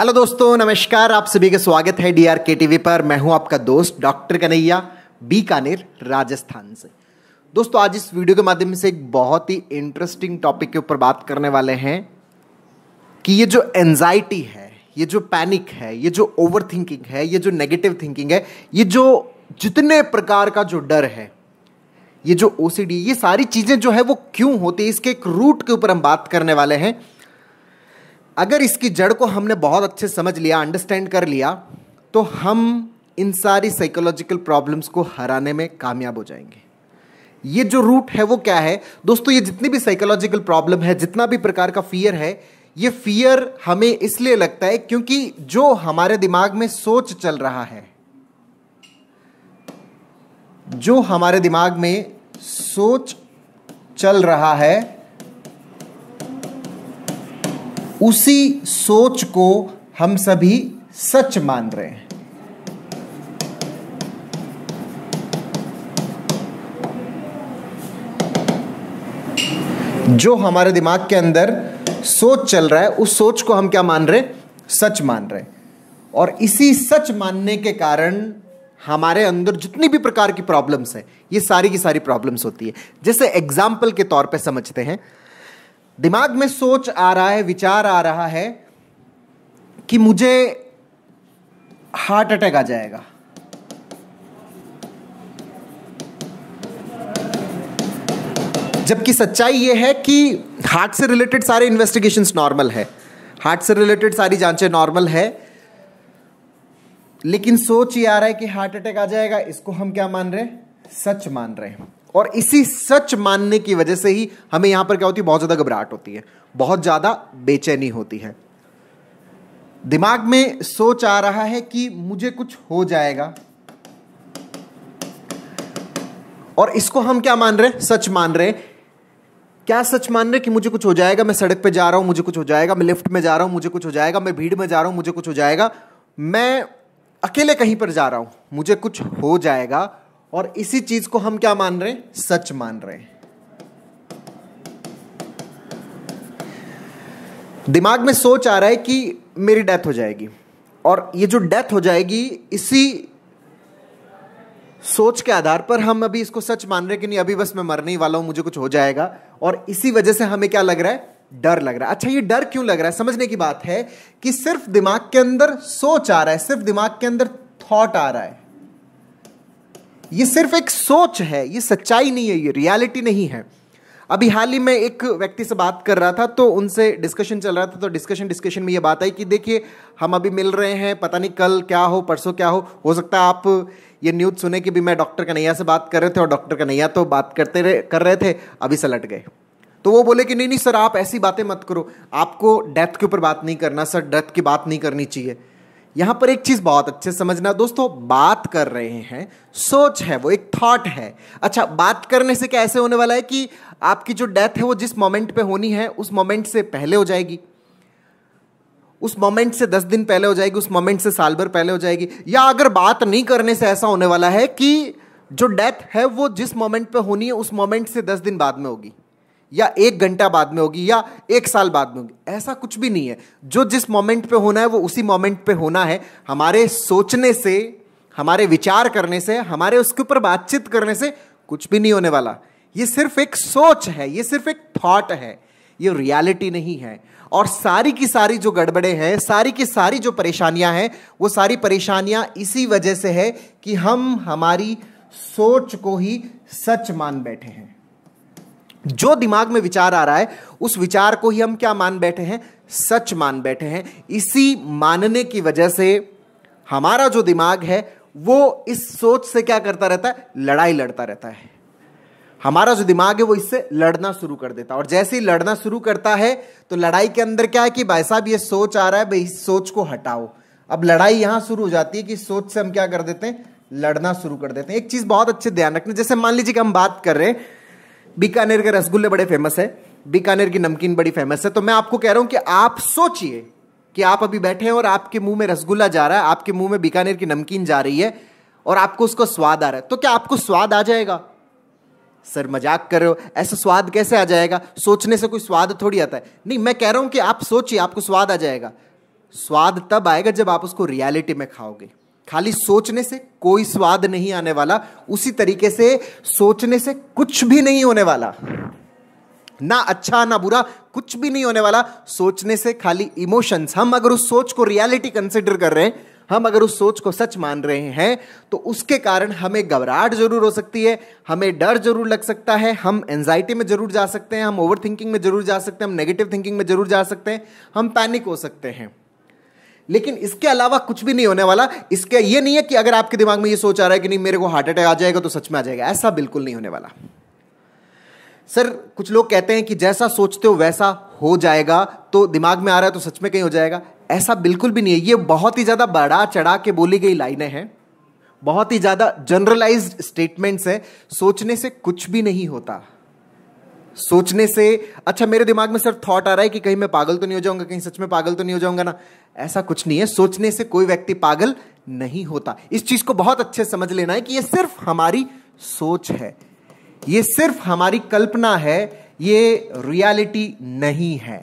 hello दोस्तों नमस्कार आप सभी का स्वागत है D R K T V पर मैं हूं आपका दोस्त डॉक्टर कन्हैया बीकानेर राजस्थान से दोस्तों आज इस वीडियो के माध्यम से एक बहुत ही इंटरेस्टिंग टॉपिक के ऊपर बात करने वाले हैं कि ये जो एनजाइटी है ये जो पैनिक है ये जो ओवर थिंकिंग है ये जो नेगेटिव थिंकिंग है ये जो जितने प्रकार का जो डर है ये जो ओ ये सारी चीज़ें जो है वो क्यों होती है इसके एक रूट के ऊपर हम बात करने वाले हैं अगर इसकी जड़ को हमने बहुत अच्छे समझ लिया अंडरस्टैंड कर लिया तो हम इन सारी साइकोलॉजिकल प्रॉब्लम्स को हराने में कामयाब हो जाएंगे ये जो रूट है वो क्या है दोस्तों ये जितनी भी साइकोलॉजिकल प्रॉब्लम है जितना भी प्रकार का फियर है ये फियर हमें इसलिए लगता है क्योंकि जो हमारे दिमाग में सोच चल रहा है जो हमारे दिमाग में सोच चल रहा है उसी सोच को हम सभी सच मान रहे हैं जो हमारे दिमाग के अंदर सोच चल रहा है उस सोच को हम क्या मान रहे सच मान रहे और इसी सच मानने के कारण हमारे अंदर जितनी भी प्रकार की प्रॉब्लम्स है ये सारी की सारी प्रॉब्लम्स होती है जैसे एग्जाम्पल के तौर पे समझते हैं दिमाग में सोच आ रहा है विचार आ रहा है कि मुझे हार्ट अटैक आ जाएगा जबकि सच्चाई यह है कि हार्ट से रिलेटेड सारे इन्वेस्टिगेशन नॉर्मल है हार्ट से रिलेटेड सारी जांचें नॉर्मल है लेकिन सोच ये आ रहा है कि हार्ट अटैक आ जाएगा इसको हम क्या मान रहे हैं सच मान रहे हैं और इसी सच मानने की वजह से ही हमें यहां पर क्या होती है बहुत ज़्यादा घबराहट होती है बहुत ज़्यादा बेचैनी होती है दिमाग में सोच आ रहा है कि मुझे कुछ हो जाएगा और इसको हम क्या मान रहे हैं सच मान रहे हैं क्या सच मान रहे कि मुझे कुछ हो जाएगा मैं सड़क पे जा रहा हूं मुझे कुछ हो जाएगा मैं लिफ्ट में जा रहा हूं मुझे कुछ हो जाएगा मैं भीड़ में जा रहा हूं मुझे कुछ हो जाएगा मैं अकेले कहीं पर जा रहा हूं मुझे कुछ हो जाएगा और इसी चीज को हम क्या मान रहे हैं सच मान रहे हैं दिमाग में सोच आ रहा है कि मेरी डेथ हो जाएगी और ये जो डेथ हो जाएगी इसी सोच के आधार पर हम अभी इसको सच मान रहे कि नहीं अभी बस मैं मरने ही वाला हूं मुझे कुछ हो जाएगा और इसी वजह से हमें क्या लग रहा है डर लग रहा है अच्छा ये डर क्यों लग रहा है समझने की बात है कि सिर्फ दिमाग के अंदर सोच आ रहा है सिर्फ दिमाग के अंदर थॉट आ रहा है ये सिर्फ एक सोच है ये सच्चाई नहीं है ये रियलिटी नहीं है अभी हाल ही में एक व्यक्ति से बात कर रहा था तो उनसे डिस्कशन चल रहा था तो डिस्कशन डिस्कशन में ये बात आई कि देखिए हम अभी मिल रहे हैं पता नहीं कल क्या हो परसों क्या हो हो सकता है आप ये न्यूज़ सुने कि भी मैं डॉक्टर कन्हैया से बात कर रहे थे और डॉक्टर कन्हैया तो बात करते रहे कर रहे थे अभी सलट गए तो वो बोले कि नहीं नहीं सर आप ऐसी बातें मत करो आपको डेथ के ऊपर बात नहीं करना सर डेथ की बात नहीं करनी चाहिए यहां पर एक चीज़ बहुत अच्छे समझना दोस्तों बात कर रहे हैं सोच है वो एक थॉट है अच्छा बात करने से क्या ऐसे होने वाला है कि आपकी जो डेथ है वो जिस मोमेंट पे होनी है उस मोमेंट से पहले हो जाएगी उस मोमेंट से दस दिन पहले हो जाएगी उस मोमेंट से साल भर पहले हो जाएगी या अगर बात नहीं करने से ऐसा होने वाला है कि जो डेथ है वो जिस मोमेंट पे होनी है उस मोमेंट से दस दिन बाद में होगी या एक घंटा बाद में होगी या एक साल बाद में होगी ऐसा कुछ भी नहीं है जो जिस मोमेंट पे होना है वो उसी मोमेंट पे होना है हमारे सोचने से हमारे विचार करने से हमारे उसके ऊपर बातचीत करने से कुछ भी नहीं होने वाला ये सिर्फ एक सोच है ये सिर्फ एक थॉट है ये रियलिटी नहीं है और सारी की सारी जो गड़बड़े हैं सारी की सारी जो परेशानियां हैं वो सारी परेशानियां इसी वजह से है कि हम हमारी सोच को ही सच मान बैठे हैं जो दिमाग में विचार आ रहा है उस विचार को ही हम क्या मान बैठे हैं सच मान बैठे हैं इसी मानने की वजह से हमारा जो दिमाग है वो इस सोच से क्या करता रहता है लड़ाई लड़ता रहता है हमारा जो दिमाग है वो इससे लड़ना शुरू कर देता है और जैसे ही लड़ना शुरू करता है तो लड़ाई के अंदर क्या है कि भाई साहब ये सोच आ रहा है भाई इस सोच को हटाओ अब लड़ाई यहां शुरू हो जाती है कि सोच से हम क्या कर देते हैं लड़ना शुरू कर देते हैं एक चीज बहुत अच्छे ध्यान रखना जैसे मान लीजिए कि हम बात कर रहे हैं बीकानेर के रसगुल्ले बड़े फेमस है बीकानेर की नमकीन बड़ी फेमस है तो मैं आपको कह रहा हूं कि आप सोचिए कि आप अभी बैठे हैं और आपके मुंह में रसगुल्ला जा रहा है आपके मुंह में बीकानेर की नमकीन जा रही है और आपको उसको स्वाद आ रहा है तो क्या आपको स्वाद आ जाएगा सर मजाक कर रहे हो ऐसा स्वाद कैसे आ जाएगा सोचने से कोई स्वाद थोड़ी आता है नहीं मैं कह रहा हूं कि आप सोचिए आपको स्वाद आ जाएगा स्वाद तब आएगा जब आप उसको रियलिटी में खाओगे खाली सोचने से कोई स्वाद नहीं आने वाला उसी तरीके से सोचने से कुछ भी नहीं होने वाला ना अच्छा ना बुरा कुछ भी नहीं होने वाला सोचने से खाली इमोशंस हम अगर उस सोच को रियलिटी कंसिडर कर रहे हैं हम अगर उस सोच को सच मान रहे हैं तो उसके कारण हमें घबराहट जरूर हो सकती है हमें डर जरूर लग सकता है हम एनजाइटी में जरूर जा सकते हैं हम ओवर थिंकिंग में जरूर जा सकते हैं हम नेगेटिव थिंकिंग में जरूर जा सकते हैं हम पैनिक हो सकते हैं लेकिन इसके अलावा कुछ भी नहीं होने वाला इसका ये नहीं है कि अगर आपके दिमाग में ये सोच आ रहा है कि नहीं मेरे को हार्ट अटैक आ जाएगा तो सच में आ जाएगा ऐसा बिल्कुल नहीं होने वाला सर कुछ लोग कहते हैं कि जैसा सोचते हो वैसा हो जाएगा तो दिमाग में आ रहा है तो सच में कहीं हो जाएगा ऐसा बिल्कुल भी नहीं है ये बहुत ही ज़्यादा बढ़ा चढ़ा के बोली गई लाइनें हैं बहुत ही ज़्यादा जनरलाइज्ड स्टेटमेंट्स हैं सोचने से कुछ भी नहीं होता सोचने से अच्छा मेरे दिमाग में सर थॉट आ रहा है कि कहीं मैं पागल तो नहीं हो जाऊंगा कहीं सच में पागल तो नहीं हो जाऊंगा ना ऐसा कुछ नहीं है सोचने से कोई व्यक्ति पागल नहीं होता इस चीज को बहुत अच्छे समझ लेना है कि यह सिर्फ हमारी सोच है ये सिर्फ हमारी कल्पना है ये रियलिटी नहीं है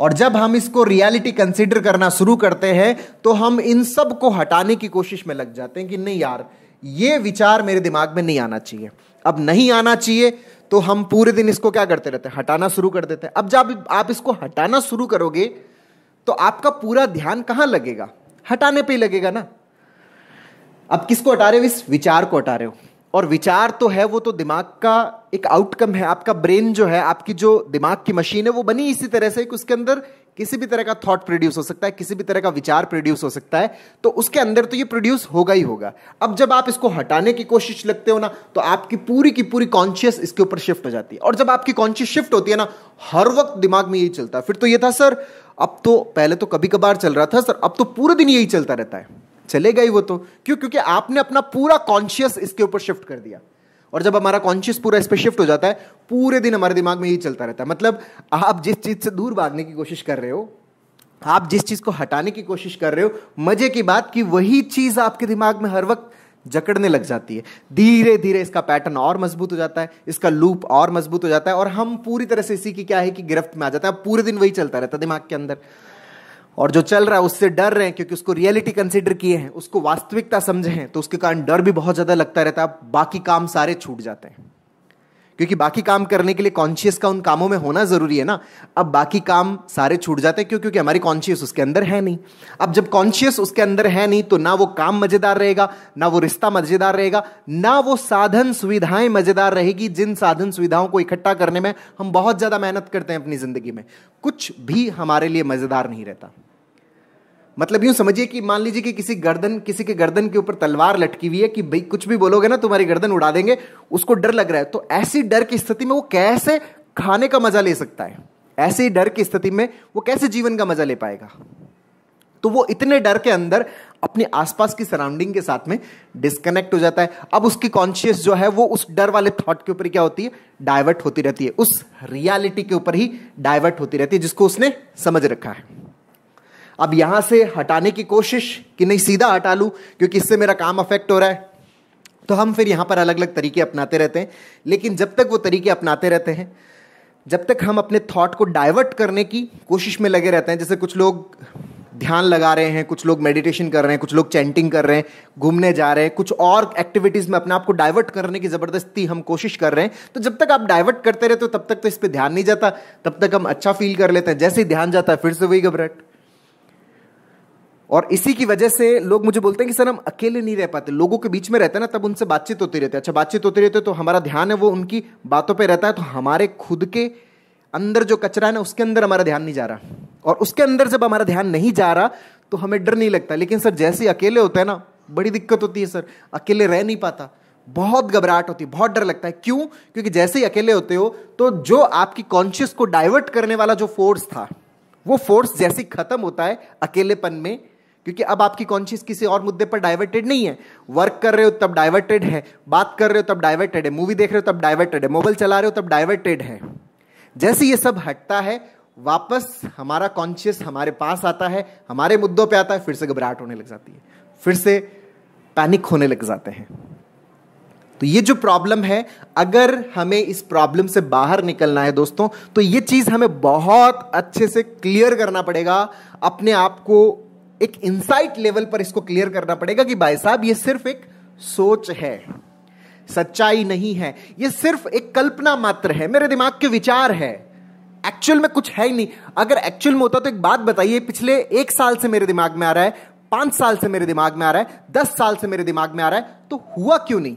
और जब हम इसको रियलिटी कंसिडर करना शुरू करते हैं तो हम इन सब को हटाने की कोशिश में लग जाते हैं कि नहीं यार ये विचार मेरे दिमाग में नहीं आना चाहिए अब नहीं आना चाहिए तो हम पूरे दिन इसको क्या करते रहते हैं हटाना शुरू कर देते हैं अब जब आप इसको हटाना शुरू करोगे तो आपका पूरा ध्यान कहां लगेगा हटाने पे ही लगेगा ना अब किसको हटा रहे हो इस विचार को हटा रहे हो और विचार तो है वो तो दिमाग का एक आउटकम है आपका ब्रेन जो है आपकी जो दिमाग की मशीन है वो बनी इसी तरह से कि उसके अंदर किसी भी तरह का थॉट प्रोड्यूस हो सकता है किसी भी तरह का विचार प्रोड्यूस हो सकता है तो उसके अंदर तो ये प्रोड्यूस होगा ही होगा अब जब आप इसको हटाने की कोशिश लगते हो ना तो आपकी पूरी की पूरी कॉन्शियस इसके ऊपर शिफ्ट हो जाती है और जब आपकी कॉन्शियस शिफ्ट होती है ना हर वक्त दिमाग में यही चलता है फिर तो ये था सर अब तो पहले तो कभी कभार चल रहा था सर अब तो पूरे दिन यही चलता रहता है चलेगा ही वो तो क्यों क्योंकि आपने अपना पूरा कॉन्शियस इसके ऊपर शिफ्ट कर दिया और जब हमारा कॉन्शियस पूरा इस पर शिफ्ट हो जाता है पूरे दिन हमारे दिमाग में यही चलता रहता है मतलब आप जिस चीज़ से दूर भागने की कोशिश कर रहे हो आप जिस चीज़ को हटाने की कोशिश कर रहे हो मजे की बात कि वही चीज़ आपके दिमाग में हर वक्त जकड़ने लग जाती है धीरे धीरे इसका पैटर्न और मजबूत हो जाता है इसका लूप और मजबूत हो जाता है और हम पूरी तरह से इसी की क्या है कि गिरफ्त में आ जाता है पूरे दिन वही चलता रहता है दिमाग के अंदर और जो चल रहा है उससे डर रहे हैं क्योंकि उसको रियलिटी कंसिडर किए हैं उसको वास्तविकता समझे हैं तो उसके कारण डर भी बहुत ज़्यादा लगता रहता है बाकी काम सारे छूट जाते हैं क्योंकि बाकी काम करने के लिए कॉन्शियस का उन कामों में होना ज़रूरी है ना अब बाकी काम सारे छूट जाते हैं क्यों क्योंकि हमारी कॉन्शियस उसके अंदर है नहीं अब जब कॉन्शियस उसके अंदर है नहीं तो ना वो काम मज़ेदार रहेगा ना वो रिश्ता मज़ेदार रहेगा ना वो साधन सुविधाएं मज़ेदार रहेगी जिन साधन सुविधाओं को इकट्ठा करने में हम बहुत ज़्यादा मेहनत करते हैं अपनी ज़िंदगी में कुछ भी हमारे लिए मज़ेदार नहीं रहता मतलब यूं समझिए कि मान लीजिए कि किसी गर्दन किसी के गर्दन के ऊपर तलवार लटकी हुई है कि भाई कुछ भी बोलोगे ना तुम्हारी गर्दन उड़ा देंगे उसको डर लग रहा है तो ऐसी डर की स्थिति में वो कैसे खाने का मजा ले सकता है ऐसे ही डर की स्थिति में वो कैसे जीवन का मजा ले पाएगा तो वो इतने डर के अंदर अपने आसपास की सराउंडिंग के साथ में डिस्कनेक्ट हो जाता है अब उसकी कॉन्शियस जो है वो उस डर वाले थॉट के ऊपर क्या होती है डाइवर्ट होती रहती है उस रियलिटी के ऊपर ही डाइवर्ट होती रहती है जिसको उसने समझ रखा है अब यहां से हटाने की कोशिश कि नहीं सीधा हटा लूँ क्योंकि इससे मेरा काम अफेक्ट हो रहा है तो हम फिर यहां पर अलग अलग तरीके अपनाते रहते हैं लेकिन जब तक वो तरीके अपनाते रहते हैं जब तक हम अपने थॉट को डाइवर्ट करने की कोशिश में लगे रहते हैं जैसे कुछ लोग ध्यान लगा रहे हैं कुछ लोग मेडिटेशन कर रहे हैं कुछ लोग चैंटिंग कर रहे हैं घूमने जा रहे हैं कुछ और एक्टिविटीज़ में अपने आप को डाइवर्ट करने की ज़बरदस्ती हम कोशिश कर रहे हैं तो जब तक आप डाइवर्ट करते रहते हो तब तक तो इस पर ध्यान नहीं जाता तब तक हम अच्छा फील कर लेते हैं जैसे ही ध्यान जाता है फिर से वही घबराहट और इसी की वजह से लोग मुझे बोलते हैं कि सर हम अकेले नहीं रह पाते लोगों के बीच में रहते हैं ना तब उनसे बातचीत होती रहती है अच्छा बातचीत होती रहती है तो हमारा ध्यान है वो उनकी बातों पे रहता है तो हमारे खुद के अंदर जो कचरा है ना उसके अंदर हमारा ध्यान नहीं जा रहा और उसके अंदर जब हमारा ध्यान नहीं जा रहा तो हमें डर नहीं लगता लेकिन सर जैसे अकेले होते हैं ना बड़ी दिक्कत होती है सर अकेले रह नहीं पाता बहुत घबराहट होती है बहुत डर लगता है क्यों क्योंकि जैसे ही अकेले होते हो तो जो आपकी कॉन्शियस को डाइवर्ट करने वाला जो फोर्स था वो फोर्स जैसे खत्म होता है अकेलेपन में क्योंकि अब आपकी कॉन्शियस किसी और मुद्दे पर डाइवर्टेड नहीं है वर्क कर रहे हो तब डाइवर्टेड है बात कर रहे हो तब डाइवर्टेड है मूवी देख रहे हो तब डाइवर्टेड है मोबाइल चला रहे हो तब डाइवर्टेड है जैसे ये सब हटता है वापस हमारा कॉन्शियस हमारे पास आता है हमारे मुद्दों पे आता है फिर से घबराहट होने लग जाती है फिर से पैनिक होने लग जाते हैं तो ये जो प्रॉब्लम है अगर हमें इस प्रॉब्लम से बाहर निकलना है दोस्तों तो ये चीज़ हमें बहुत अच्छे से क्लियर करना पड़ेगा अपने आप को एक इंसाइट लेवल पर इसको क्लियर करना पड़ेगा कि भाई साहब ये सिर्फ एक सोच है सच्चाई नहीं है ये सिर्फ एक कल्पना मात्र है मेरे दिमाग के विचार है एक्चुअल में कुछ है ही नहीं अगर एक्चुअल में होता तो एक बात बताइए पिछले एक साल से मेरे दिमाग में आ रहा है पांच साल से मेरे दिमाग में आ रहा है दस साल से मेरे दिमाग में आ रहा है तो हुआ क्यों नहीं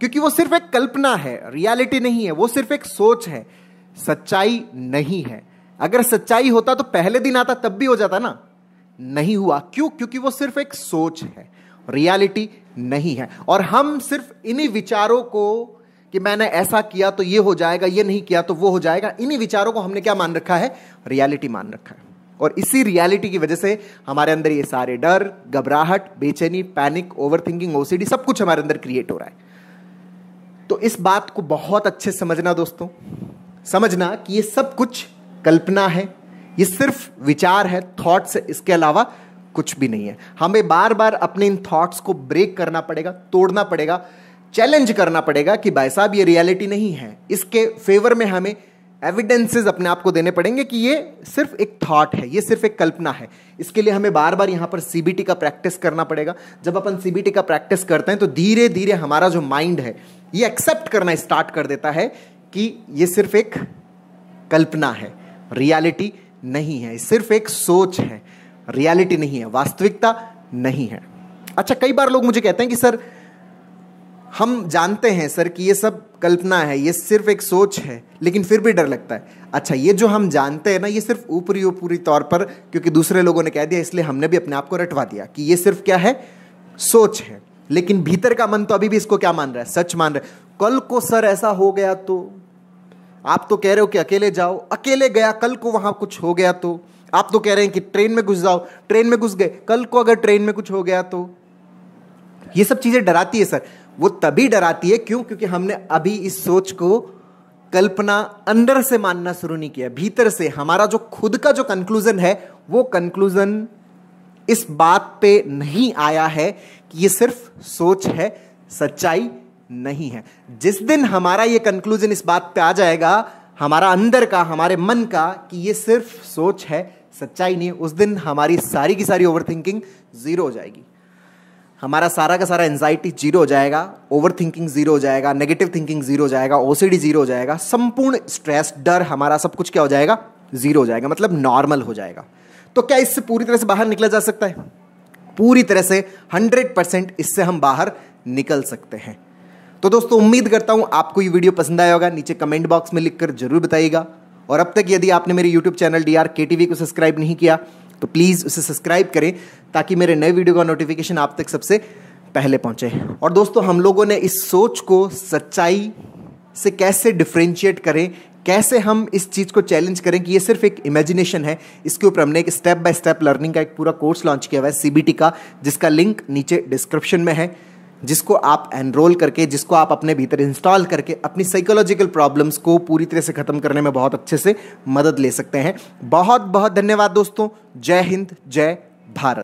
क्योंकि वो सिर्फ एक कल्पना है रियलिटी नहीं है वो सिर्फ एक सोच है सच्चाई नहीं है अगर सच्चाई होता तो पहले दिन आता तब भी हो जाता ना नहीं हुआ क्यों क्योंकि वो सिर्फ एक सोच है रियलिटी नहीं है और हम सिर्फ इन्हीं विचारों को कि मैंने ऐसा किया तो ये हो जाएगा ये नहीं किया तो वो हो जाएगा इन्हीं विचारों को हमने क्या मान रखा है रियलिटी मान रखा है और इसी रियलिटी की वजह से हमारे अंदर ये सारे डर घबराहट बेचैनी पैनिक ओवर थिंकिंग ओसीडी सब कुछ हमारे अंदर क्रिएट हो रहा है तो इस बात को बहुत अच्छे समझना दोस्तों समझना कि ये सब कुछ कल्पना है ये सिर्फ विचार है थॉट्स है इसके अलावा कुछ भी नहीं है हमें बार बार अपने इन थॉट्स को ब्रेक करना पड़ेगा तोड़ना पड़ेगा चैलेंज करना पड़ेगा कि भाई साहब ये रियलिटी नहीं है इसके फेवर में हमें एविडेंसेस अपने आप को देने पड़ेंगे कि ये सिर्फ एक थॉट है ये सिर्फ एक कल्पना है इसके लिए हमें बार बार यहाँ पर सीबीटी का प्रैक्टिस करना पड़ेगा जब अपन सीबीटी का प्रैक्टिस करते हैं तो धीरे धीरे हमारा जो माइंड है ये एक्सेप्ट करना स्टार्ट कर देता है कि ये सिर्फ एक कल्पना है रियलिटी नहीं है सिर्फ एक सोच है रियलिटी नहीं है वास्तविकता नहीं है अच्छा कई बार लोग मुझे कहते हैं कि सर हम जानते हैं सर कि ये सब कल्पना है ये सिर्फ एक सोच है लेकिन फिर भी डर लगता है अच्छा ये जो हम जानते हैं ना ये सिर्फ ऊपरी ऊपरी तौर पर क्योंकि दूसरे लोगों ने कह दिया इसलिए हमने भी अपने आप को रटवा दिया कि ये सिर्फ क्या है सोच है लेकिन भीतर का मन तो अभी भी इसको क्या मान रहा है सच मान रहा है कल को सर ऐसा हो गया तो आप तो कह रहे हो कि अकेले जाओ अकेले गया कल को वहां कुछ हो गया तो आप तो कह रहे हैं कि ट्रेन में घुस जाओ ट्रेन में घुस गए कल को अगर ट्रेन में कुछ हो गया तो ये सब चीज़ें डराती है सर वो तभी डराती है क्यों क्योंकि हमने अभी इस सोच को कल्पना अंदर से मानना शुरू नहीं किया भीतर से हमारा जो खुद का जो कंक्लूजन है वो कंक्लूजन इस बात पे नहीं आया है कि ये सिर्फ सोच है सच्चाई नहीं है जिस दिन हमारा ये कंक्लूजन इस बात पे आ जाएगा हमारा अंदर का हमारे मन का कि ये सिर्फ सोच है सच्चाई नहीं उस दिन हमारी सारी की सारी ओवर थिंकिंग ज़ीरो हो जाएगी हमारा सारा का सारा एनजाइटी जीरो हो जाएगा ओवर थिंकिंग जीरो हो जाएगा नेगेटिव थिंकिंग जीरो हो जाएगा ओ जीरो हो जाएगा संपूर्ण स्ट्रेस डर हमारा सब कुछ क्या हो जाएगा जीरो हो जाएगा मतलब नॉर्मल हो जाएगा तो क्या इससे पूरी तरह से बाहर निकला जा सकता है पूरी तरह से हंड्रेड परसेंट इससे हम बाहर निकल सकते हैं तो दोस्तों उम्मीद करता हूँ आपको ये वीडियो पसंद आया होगा नीचे कमेंट बॉक्स में लिखकर जरूर बताइएगा और अब तक यदि आपने मेरे YouTube channel D R K T V को सब्सक्राइब नहीं किया तो प्लीज़ उसे सब्सक्राइब करें ताकि मेरे नए वीडियो का नोटिफिकेशन आप तक सबसे पहले पहुंचे और दोस्तों हम लोगों ने इस सोच को सच्चाई से कैसे डिफ्रेंशिएट करें कैसे हम इस चीज़ को चैलेंज करें कि ये सिर्फ एक इमेजिनेशन है इसके ऊपर हमने एक स्टेप बाय स्टेप लर्निंग का एक पूरा कोर्स लॉन्च किया हुआ है सीबीटी का जिसका लिंक नीचे डिस्क्रिप्शन में है जिसको आप एनरोल करके जिसको आप अपने भीतर इंस्टॉल करके अपनी साइकोलॉजिकल प्रॉब्लम्स को पूरी तरह से ख़त्म करने में बहुत अच्छे से मदद ले सकते हैं बहुत बहुत धन्यवाद दोस्तों जय हिंद जय भारत